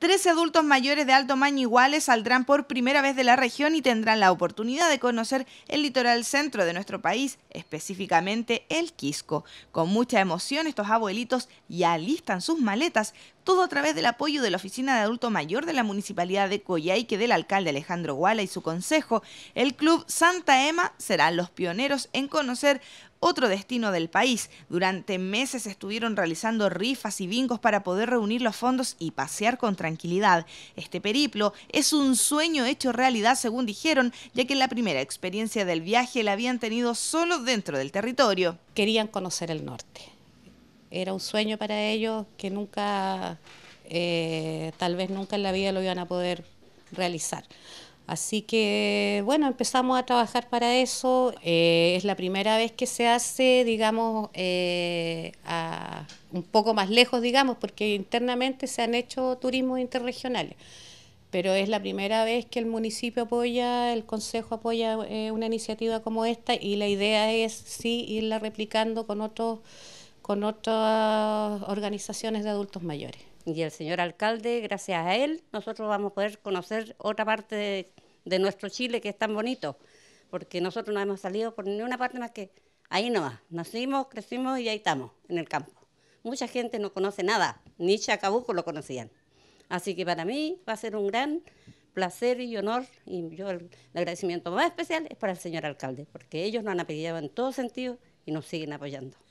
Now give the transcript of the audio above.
13 adultos mayores de alto maño iguales saldrán por primera vez de la región y tendrán la oportunidad de conocer el litoral centro de nuestro país, específicamente el Quisco. Con mucha emoción estos abuelitos ya listan sus maletas todo a través del apoyo de la Oficina de Adulto Mayor de la Municipalidad de Coyhaique del alcalde Alejandro Guala y su consejo, el Club Santa Ema serán los pioneros en conocer otro destino del país. Durante meses estuvieron realizando rifas y bingos para poder reunir los fondos y pasear con tranquilidad. Este periplo es un sueño hecho realidad, según dijeron, ya que la primera experiencia del viaje la habían tenido solo dentro del territorio. Querían conocer el norte era un sueño para ellos que nunca, eh, tal vez nunca en la vida lo iban a poder realizar. Así que, bueno, empezamos a trabajar para eso. Eh, es la primera vez que se hace, digamos, eh, un poco más lejos, digamos, porque internamente se han hecho turismos interregionales. Pero es la primera vez que el municipio apoya, el consejo apoya una iniciativa como esta y la idea es sí irla replicando con otros con otras organizaciones de adultos mayores. Y el señor alcalde, gracias a él, nosotros vamos a poder conocer otra parte de, nuestro Chile que es tan bonito, porque nosotros no hemos salido por ninguna parte más que ahí nomás. Nacimos, crecimos y ahí estamos, en el campo. Mucha gente no conoce nada, ni Chacabuco lo conocían. Así que para mí va a ser un gran placer y honor, y yo el, agradecimiento más especial es para el señor alcalde, porque ellos nos han apoyado en todo sentido y nos siguen apoyando.